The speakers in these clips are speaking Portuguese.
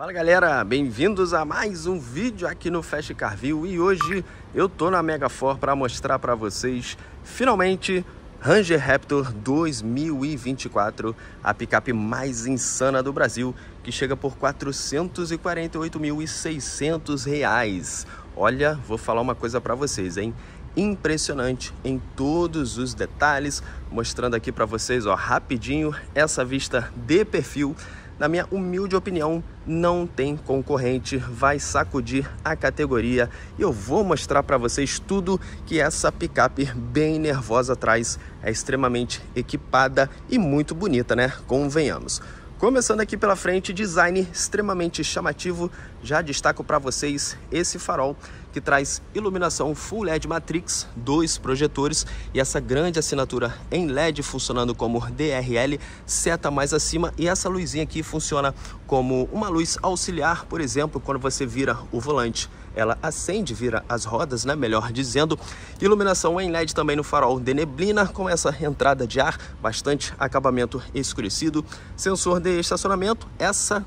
Fala galera, bem-vindos a mais um vídeo aqui no Fast Carville e hoje eu tô na Megafor para mostrar para vocês finalmente Ranger Raptor 2024, a picape mais insana do Brasil, que chega por R$ 448.600. Olha, vou falar uma coisa para vocês, hein? impressionante em todos os detalhes, mostrando aqui para vocês, ó, rapidinho essa vista de perfil na minha humilde opinião, não tem concorrente, vai sacudir a categoria e eu vou mostrar para vocês tudo que essa picape bem nervosa traz, é extremamente equipada e muito bonita, né? Convenhamos. Começando aqui pela frente, design extremamente chamativo. Já destaco para vocês esse farol que traz iluminação Full LED Matrix, dois projetores e essa grande assinatura em LED funcionando como DRL, seta mais acima e essa luzinha aqui funciona como uma luz auxiliar, por exemplo, quando você vira o volante ela acende, vira as rodas, né? melhor dizendo. Iluminação em LED também no farol de neblina, com essa entrada de ar, bastante acabamento escurecido. Sensor de estacionamento, essa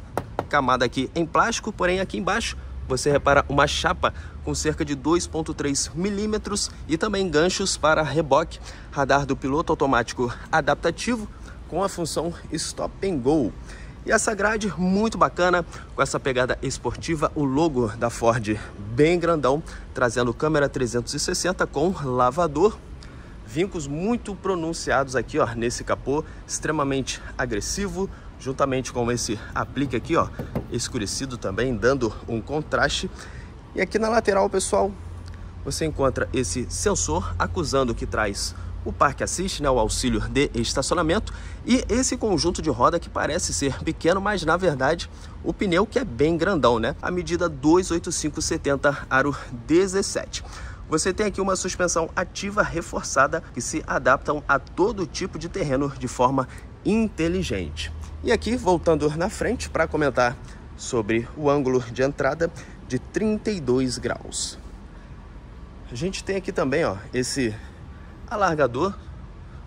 camada aqui em plástico, porém aqui embaixo você repara uma chapa com cerca de 2.3 milímetros e também ganchos para reboque, radar do piloto automático adaptativo com a função stop and go. E essa grade muito bacana, com essa pegada esportiva, o logo da Ford bem grandão, trazendo câmera 360 com lavador, vincos muito pronunciados aqui, ó, nesse capô, extremamente agressivo, juntamente com esse aplique aqui, ó, escurecido também, dando um contraste. E aqui na lateral, pessoal, você encontra esse sensor acusando que traz o Parque assiste né, o auxílio de estacionamento, e esse conjunto de roda que parece ser pequeno, mas na verdade o pneu que é bem grandão, né? A medida 28570 aro 17. Você tem aqui uma suspensão ativa reforçada que se adaptam a todo tipo de terreno de forma inteligente. E aqui, voltando na frente para comentar sobre o ângulo de entrada de 32 graus. A gente tem aqui também ó, esse alargador,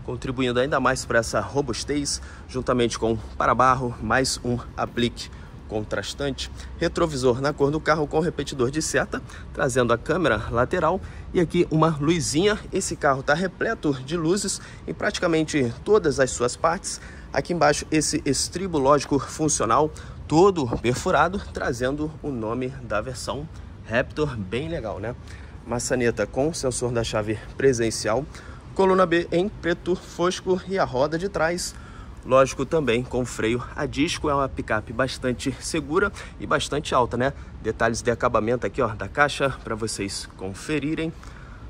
contribuindo ainda mais para essa robustez, juntamente com para-barro, mais um aplique contrastante, retrovisor na cor do carro com repetidor de seta, trazendo a câmera lateral e aqui uma luzinha. Esse carro está repleto de luzes em praticamente todas as suas partes. Aqui embaixo esse estribo lógico funcional todo perfurado, trazendo o nome da versão Raptor, bem legal, né? Maçaneta com sensor da chave presencial, coluna B em preto fosco e a roda de trás lógico também com freio a disco, é uma picape bastante segura e bastante alta, né? Detalhes de acabamento aqui, ó, da caixa para vocês conferirem.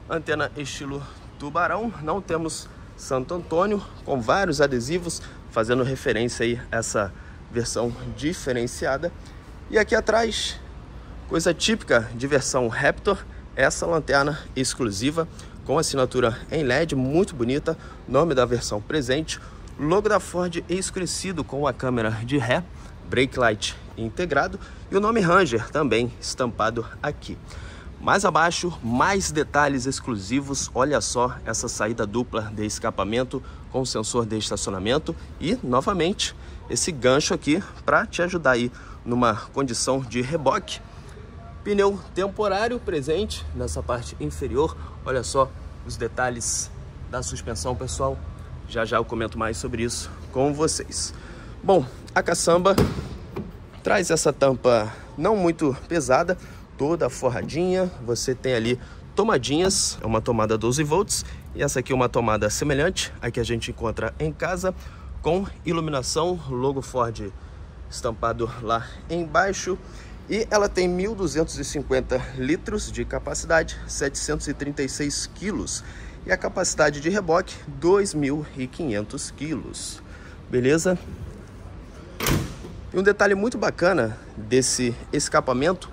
Antena estilo tubarão, não temos Santo Antônio com vários adesivos fazendo referência aí a essa versão diferenciada. E aqui atrás, coisa típica de versão Raptor, essa lanterna exclusiva com assinatura em LED, muito bonita, nome da versão presente, logo da Ford escurecido com a câmera de ré, brake light integrado e o nome Ranger também estampado aqui. Mais abaixo, mais detalhes exclusivos. Olha só essa saída dupla de escapamento com sensor de estacionamento e, novamente, esse gancho aqui para te ajudar aí numa condição de reboque Pneu temporário presente nessa parte inferior. Olha só os detalhes da suspensão, pessoal. Já já eu comento mais sobre isso com vocês. Bom, a caçamba traz essa tampa não muito pesada, toda forradinha. Você tem ali tomadinhas, é uma tomada 12 volts e essa aqui é uma tomada semelhante à que a gente encontra em casa com iluminação, logo Ford estampado lá embaixo. E ela tem 1.250 litros de capacidade, 736 quilos. E a capacidade de reboque, 2.500 quilos. Beleza? E um detalhe muito bacana desse escapamento,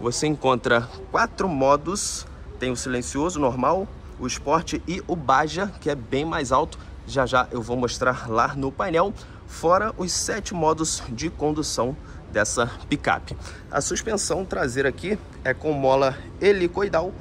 você encontra quatro modos. Tem o silencioso, normal, o esporte e o baja, que é bem mais alto. Já já eu vou mostrar lá no painel. Fora os sete modos de condução dessa picape. A suspensão traseira aqui é com mola helicoidal,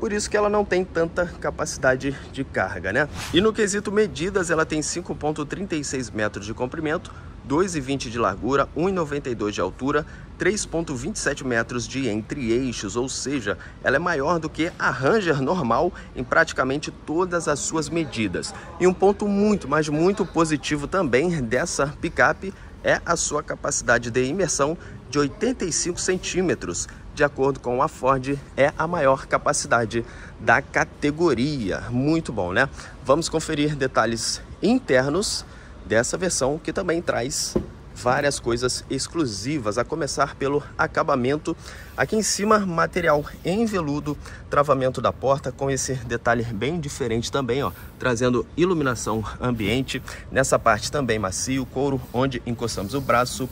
por isso que ela não tem tanta capacidade de carga, né? E no quesito medidas, ela tem 5,36 metros de comprimento, 2,20 de largura, 1,92 de altura, 3,27 metros de entre-eixos, ou seja, ela é maior do que a Ranger normal em praticamente todas as suas medidas. E um ponto muito, mas muito positivo também dessa picape é a sua capacidade de imersão de 85 centímetros. De acordo com a Ford, é a maior capacidade da categoria. Muito bom, né? Vamos conferir detalhes internos dessa versão que também traz várias coisas exclusivas, a começar pelo acabamento. Aqui em cima, material em veludo, travamento da porta com esse detalhe bem diferente também, ó, trazendo iluminação ambiente. Nessa parte também macio, couro onde encostamos o braço.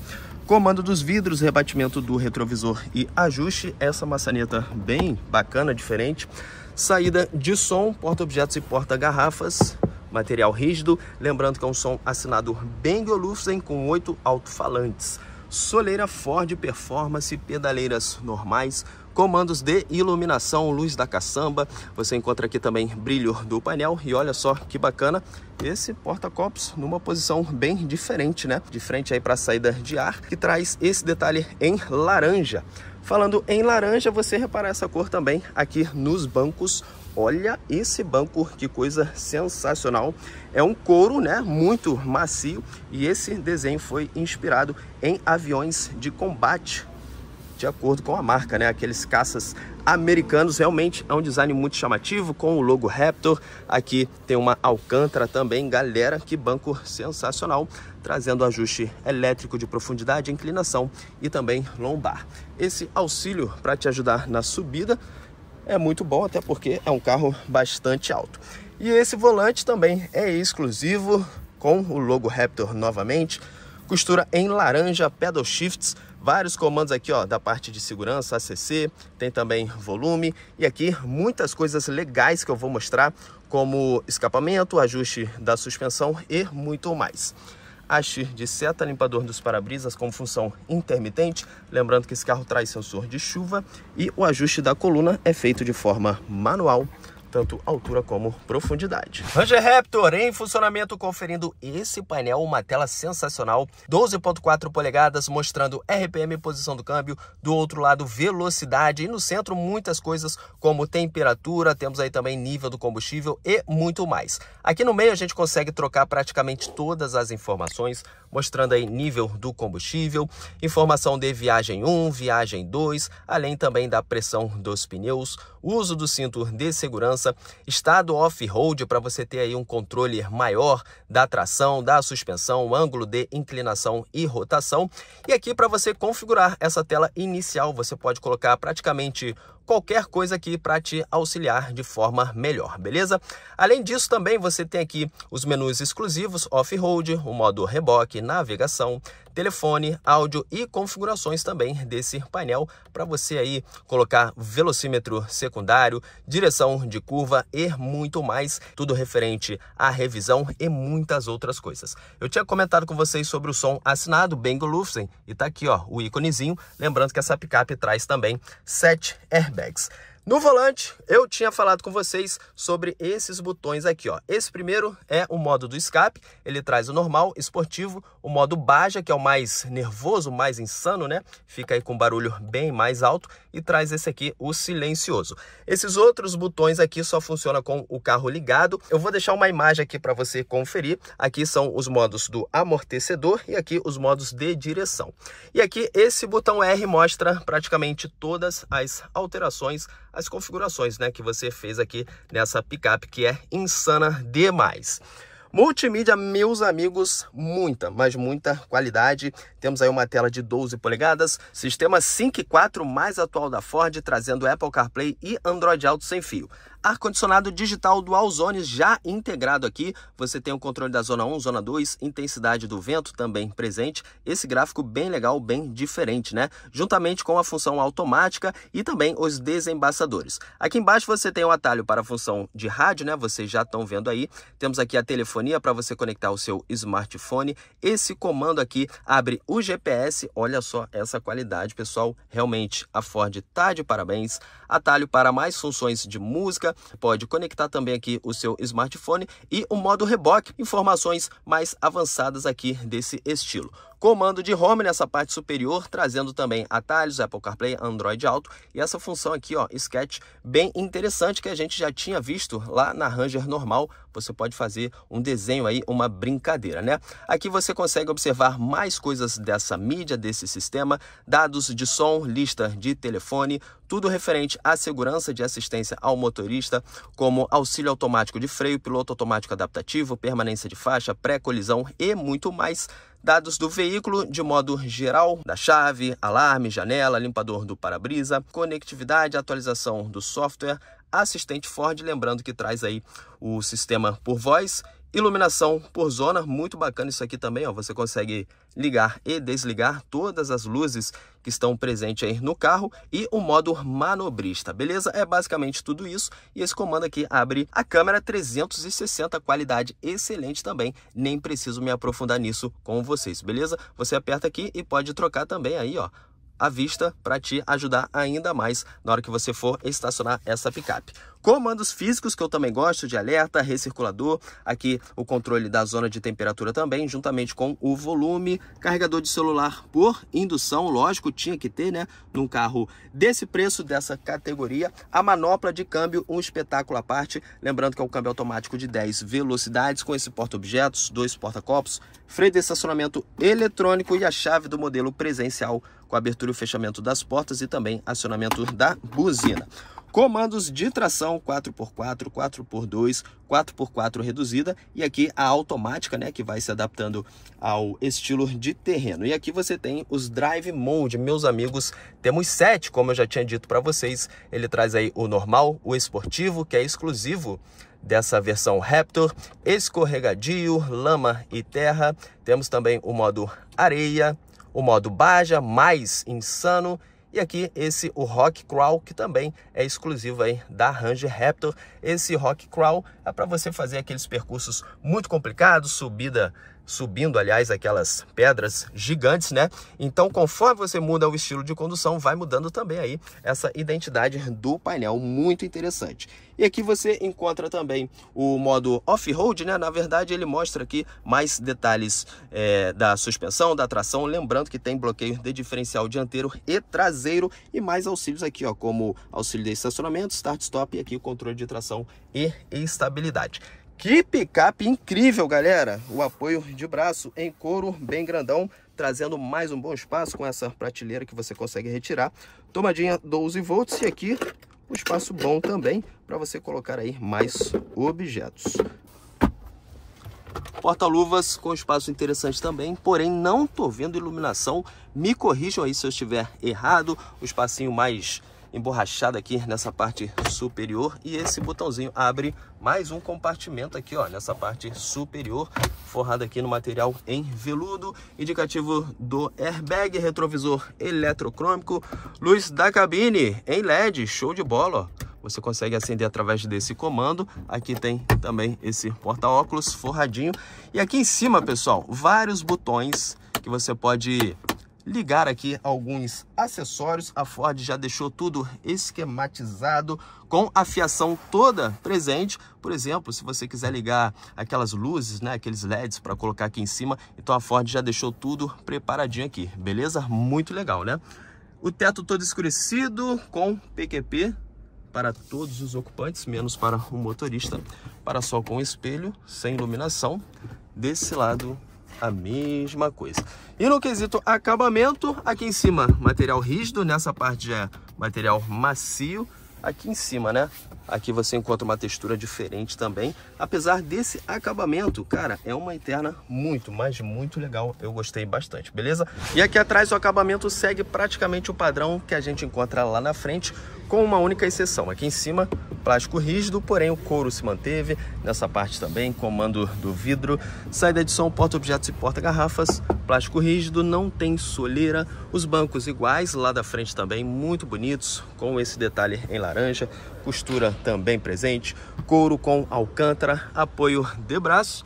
Comando dos vidros, rebatimento do retrovisor e ajuste. Essa maçaneta bem bacana, diferente. Saída de som, porta-objetos e porta-garrafas material rígido. Lembrando que é um som assinado Bang Olufsen com oito alto-falantes. Soleira Ford Performance, pedaleiras normais, comandos de iluminação, luz da caçamba. Você encontra aqui também brilho do painel e olha só que bacana esse porta-copos numa posição bem diferente, né? De frente aí para a saída de ar, que traz esse detalhe em laranja. Falando em laranja, você repara essa cor também aqui nos bancos Olha esse banco, que coisa sensacional. É um couro, né? Muito macio. E esse desenho foi inspirado em aviões de combate de acordo com a marca, né? Aqueles caças americanos. Realmente é um design muito chamativo, com o logo Raptor. Aqui tem uma Alcântara também. Galera, que banco sensacional. Trazendo ajuste elétrico de profundidade, inclinação e também lombar. Esse auxílio para te ajudar na subida é muito bom, até porque é um carro bastante alto. E esse volante também é exclusivo com o logo Raptor novamente, costura em laranja, pedal shifts, vários comandos aqui ó, da parte de segurança, ACC, tem também volume e aqui muitas coisas legais que eu vou mostrar, como escapamento, ajuste da suspensão e muito mais. Ashir de seta, limpador dos para-brisas com função intermitente, lembrando que esse carro traz sensor de chuva e o ajuste da coluna é feito de forma manual tanto altura como profundidade. Ranger Raptor em funcionamento conferindo esse painel, uma tela sensacional, 12.4 polegadas mostrando RPM, posição do câmbio, do outro lado velocidade e no centro muitas coisas como temperatura, temos aí também nível do combustível e muito mais. Aqui no meio a gente consegue trocar praticamente todas as informações, mostrando aí nível do combustível, informação de viagem 1, viagem 2, além também da pressão dos pneus, uso do cinto de segurança, estado off-road para você ter aí um controle maior da tração, da suspensão, ângulo de inclinação e rotação. E aqui para você configurar essa tela inicial, você pode colocar praticamente qualquer coisa aqui para te auxiliar de forma melhor, beleza? Além disso, também você tem aqui os menus exclusivos off-road, o modo reboque, navegação, telefone, áudio e configurações também desse painel para você aí colocar velocímetro secundário, direção de curva e muito mais, tudo referente à revisão e muitas outras coisas. Eu tinha comentado com vocês sobre o som assinado Bang Olufsen e tá aqui ó, o íconezinho, lembrando que essa picape traz também 7 airbags. No volante, eu tinha falado com vocês sobre esses botões aqui, ó. Esse primeiro é o modo do escape, ele traz o normal, esportivo, o modo Baja, que é o mais nervoso, mais insano, né? Fica aí com barulho bem mais alto e traz esse aqui, o silencioso. Esses outros botões aqui só funcionam com o carro ligado. Eu vou deixar uma imagem aqui para você conferir. Aqui são os modos do amortecedor e aqui os modos de direção. E aqui esse botão R mostra praticamente todas as alterações, as configurações né, que você fez aqui nessa picape, que é insana demais. Multimídia, meus amigos, muita, mas muita qualidade. Temos aí uma tela de 12 polegadas, sistema 5.4 mais atual da Ford, trazendo Apple CarPlay e Android Auto sem fio ar-condicionado digital dual zone já integrado aqui. Você tem o controle da zona 1, zona 2, intensidade do vento também presente. Esse gráfico bem legal, bem diferente, né? Juntamente com a função automática e também os desembaçadores. Aqui embaixo você tem o atalho para a função de rádio, né? Vocês já estão vendo aí. Temos aqui a telefonia para você conectar o seu smartphone. Esse comando aqui abre o GPS. Olha só essa qualidade, pessoal. Realmente a Ford tá de parabéns. Atalho para mais funções de música, pode conectar também aqui o seu smartphone e o modo reboque, informações mais avançadas aqui desse estilo. Comando de home nessa parte superior, trazendo também atalhos, Apple CarPlay, Android Auto e essa função aqui, ó, Sketch, bem interessante que a gente já tinha visto lá na Ranger normal. Você pode fazer um desenho aí, uma brincadeira, né? Aqui você consegue observar mais coisas dessa mídia, desse sistema, dados de som, lista de telefone, tudo referente à segurança de assistência ao motorista, como auxílio automático de freio, piloto automático adaptativo, permanência de faixa, pré-colisão e muito mais Dados do veículo de modo geral, da chave, alarme, janela, limpador do para-brisa, conectividade, atualização do software, assistente Ford, lembrando que traz aí o sistema por voz Iluminação por zona, muito bacana isso aqui também, ó. Você consegue ligar e desligar todas as luzes que estão presentes aí no carro e o modo manobrista, beleza? É basicamente tudo isso e esse comando aqui abre a câmera 360, qualidade excelente também, nem preciso me aprofundar nisso com vocês, beleza? Você aperta aqui e pode trocar também aí, ó, a vista para te ajudar ainda mais na hora que você for estacionar essa picape. Comandos físicos, que eu também gosto, de alerta, recirculador, aqui o controle da zona de temperatura também, juntamente com o volume, carregador de celular por indução, lógico, tinha que ter, né? Num carro desse preço, dessa categoria. A manopla de câmbio, um espetáculo à parte. Lembrando que é um câmbio automático de 10 velocidades, com esse porta-objetos, dois porta-copos, freio de estacionamento eletrônico e a chave do modelo presencial, com abertura e fechamento das portas e também acionamento da buzina comandos de tração 4x4, 4x2, 4x4 reduzida e aqui a automática, né, que vai se adaptando ao estilo de terreno. E aqui você tem os drive mode, meus amigos, temos sete, como eu já tinha dito para vocês. Ele traz aí o normal, o esportivo, que é exclusivo dessa versão Raptor, escorregadio, lama e terra. Temos também o modo areia, o modo baja, mais insano e aqui esse o Rock Crawl, que também é exclusivo aí da Range Raptor. Esse Rock Crawl é para você fazer aqueles percursos muito complicados, subida subindo, aliás, aquelas pedras gigantes, né? Então, conforme você muda o estilo de condução, vai mudando também aí essa identidade do painel, muito interessante. E aqui você encontra também o modo off-road, né? Na verdade, ele mostra aqui mais detalhes é, da suspensão, da tração, lembrando que tem bloqueio de diferencial dianteiro e traseiro e mais auxílios aqui, ó, como auxílio de estacionamento, start-stop e aqui o controle de tração e estabilidade. Que picape incrível, galera! O apoio de braço em couro, bem grandão, trazendo mais um bom espaço com essa prateleira que você consegue retirar. Tomadinha 12 volts e aqui um espaço bom também para você colocar aí mais objetos. Porta-luvas com espaço interessante também, porém não tô vendo iluminação. Me corrijam aí se eu estiver errado. O um espacinho mais emborrachada aqui nessa parte superior e esse botãozinho abre mais um compartimento aqui, ó, nessa parte superior, forrado aqui no material em veludo, indicativo do airbag, retrovisor eletrocrômico, luz da cabine em LED, show de bola, ó você consegue acender através desse comando. Aqui tem também esse porta-óculos forradinho. E aqui em cima, pessoal, vários botões que você pode ligar aqui alguns acessórios. A Ford já deixou tudo esquematizado com a fiação toda presente. Por exemplo, se você quiser ligar aquelas luzes, né, aqueles LEDs para colocar aqui em cima, então a Ford já deixou tudo preparadinho aqui, beleza? Muito legal, né? O teto todo escurecido com PQP para todos os ocupantes, menos para o motorista. Para só com espelho, sem iluminação. Desse lado a mesma coisa. E no quesito acabamento, aqui em cima, material rígido, nessa parte já é material macio. Aqui em cima, né? Aqui você encontra uma textura diferente também. Apesar desse acabamento, cara, é uma interna muito, mas muito legal. Eu gostei bastante, beleza? E aqui atrás o acabamento segue praticamente o padrão que a gente encontra lá na frente, com uma única exceção. Aqui em cima, plástico rígido, porém o couro se manteve. Nessa parte também, comando do vidro, saída de som, porta-objetos e porta-garrafas, plástico rígido, não tem soleira. Os bancos iguais, lá da frente também, muito bonitos, com esse detalhe em laranja. Costura também presente, couro com alcântara, apoio de braço,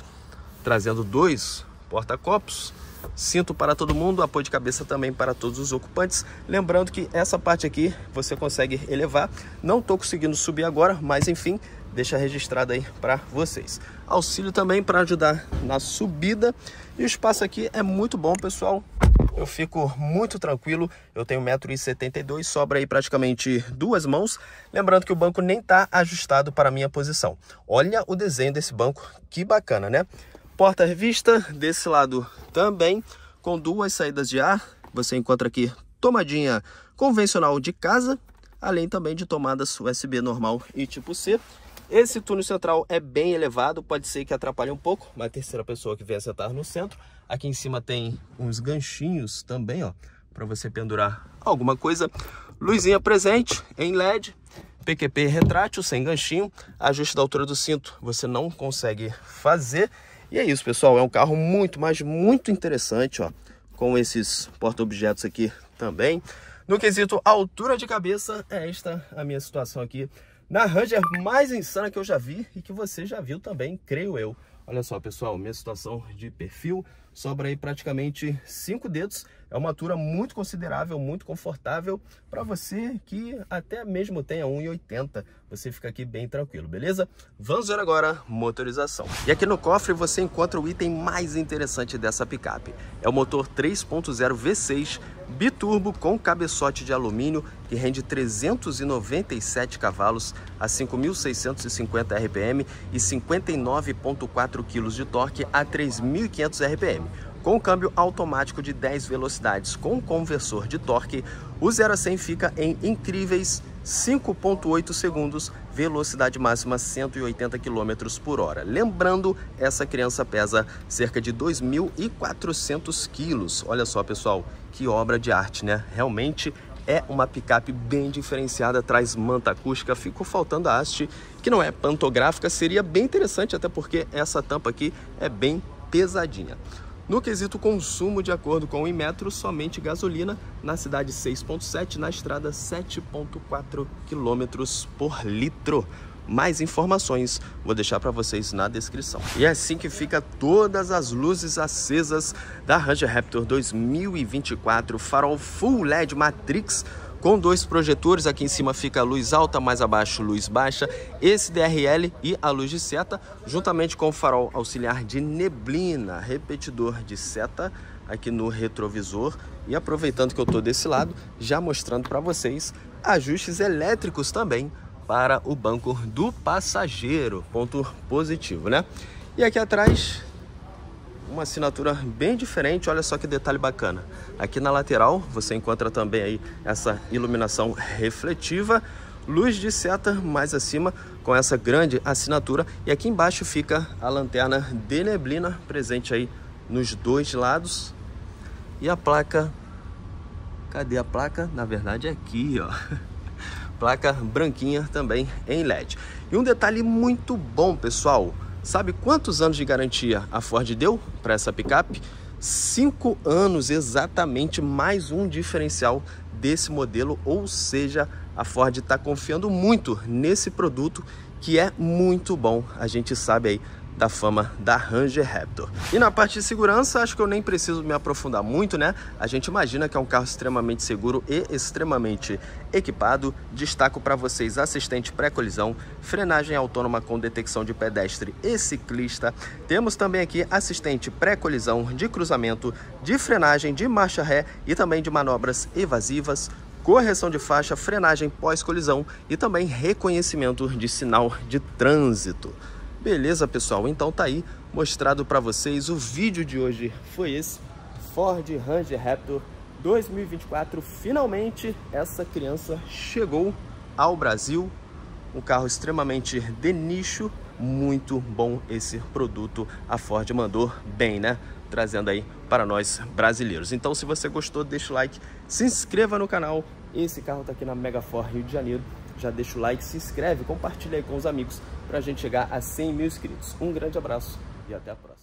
trazendo dois porta-copos cinto para todo mundo, apoio de cabeça também para todos os ocupantes. Lembrando que essa parte aqui você consegue elevar. Não estou conseguindo subir agora, mas enfim, deixa registrado aí para vocês. Auxílio também para ajudar na subida. E o espaço aqui é muito bom, pessoal. Eu fico muito tranquilo, eu tenho 1,72m, sobra aí praticamente duas mãos. Lembrando que o banco nem está ajustado para a minha posição. Olha o desenho desse banco, que bacana, né? porta revista desse lado também, com duas saídas de ar. Você encontra aqui tomadinha convencional de casa, além também de tomadas USB normal e tipo C. Esse túnel central é bem elevado, pode ser que atrapalhe um pouco uma terceira pessoa que venha sentar no centro. Aqui em cima tem uns ganchinhos também, ó, para você pendurar alguma coisa. Luzinha presente em LED, PQP retrátil sem ganchinho, ajuste da altura do cinto você não consegue fazer. E é isso, pessoal. É um carro muito, mas muito interessante, ó. Com esses porta-objetos aqui também. No quesito altura de cabeça, é esta a minha situação aqui. Na Ranger mais insana que eu já vi e que você já viu também, creio eu. Olha só, pessoal, minha situação de perfil, sobra aí praticamente cinco dedos. É uma altura muito considerável, muito confortável para você que até mesmo tenha 1,80. Você fica aqui bem tranquilo, beleza? Vamos ver agora motorização. E aqui no cofre você encontra o item mais interessante dessa picape. É o motor 3.0 V6 biturbo com cabeçote de alumínio que rende 397 cavalos a 5.650 RPM e 59.4 kg de torque a 3.500 RPM. Com câmbio automático de 10 velocidades com conversor de torque, o 0 a 100 fica em incríveis 5.8 segundos, velocidade máxima 180 km por hora. Lembrando, essa criança pesa cerca de 2.400 quilos. Olha só, pessoal, que obra de arte, né? Realmente é uma picape bem diferenciada, traz manta acústica, ficou faltando a haste, que não é pantográfica, seria bem interessante, até porque essa tampa aqui é bem pesadinha. No quesito consumo, de acordo com o Inmetro, somente gasolina na cidade 6,7, na estrada 7,4 km por litro. Mais informações vou deixar para vocês na descrição. E é assim que fica todas as luzes acesas da Ranger Raptor 2024, farol full LED Matrix com dois projetores, aqui em cima fica a luz alta, mais abaixo luz baixa, esse DRL e a luz de seta, juntamente com o farol auxiliar de neblina, repetidor de seta aqui no retrovisor. E aproveitando que eu estou desse lado, já mostrando para vocês ajustes elétricos também para o banco do passageiro, ponto positivo, né? E aqui atrás uma assinatura bem diferente. Olha só que detalhe bacana. Aqui na lateral você encontra também aí essa iluminação refletiva, luz de seta mais acima com essa grande assinatura e aqui embaixo fica a lanterna de neblina presente aí nos dois lados e a placa Cadê a placa? Na verdade é aqui, ó. Placa branquinha também em LED. E um detalhe muito bom, pessoal, Sabe quantos anos de garantia a Ford deu para essa picape? Cinco anos exatamente, mais um diferencial desse modelo, ou seja, a Ford está confiando muito nesse produto que é muito bom. A gente sabe aí da fama da Ranger Raptor. E na parte de segurança, acho que eu nem preciso me aprofundar muito, né? A gente imagina que é um carro extremamente seguro e extremamente equipado. Destaco para vocês assistente pré-colisão, frenagem autônoma com detecção de pedestre e ciclista. Temos também aqui assistente pré-colisão de cruzamento, de frenagem, de marcha ré e também de manobras evasivas, correção de faixa, frenagem pós-colisão e também reconhecimento de sinal de trânsito. Beleza, pessoal? Então tá aí mostrado para vocês o vídeo de hoje. Foi esse Ford Ranger Raptor 2024. Finalmente essa criança chegou ao Brasil. Um carro extremamente de nicho. Muito bom esse produto. A Ford mandou bem, né? Trazendo aí para nós brasileiros. Então se você gostou, deixa o like, se inscreva no canal. Esse carro tá aqui na Mega Ford Rio de Janeiro. Já deixa o like, se inscreve, compartilha aí com os amigos para a gente chegar a 100 mil inscritos. Um grande abraço e até a próxima.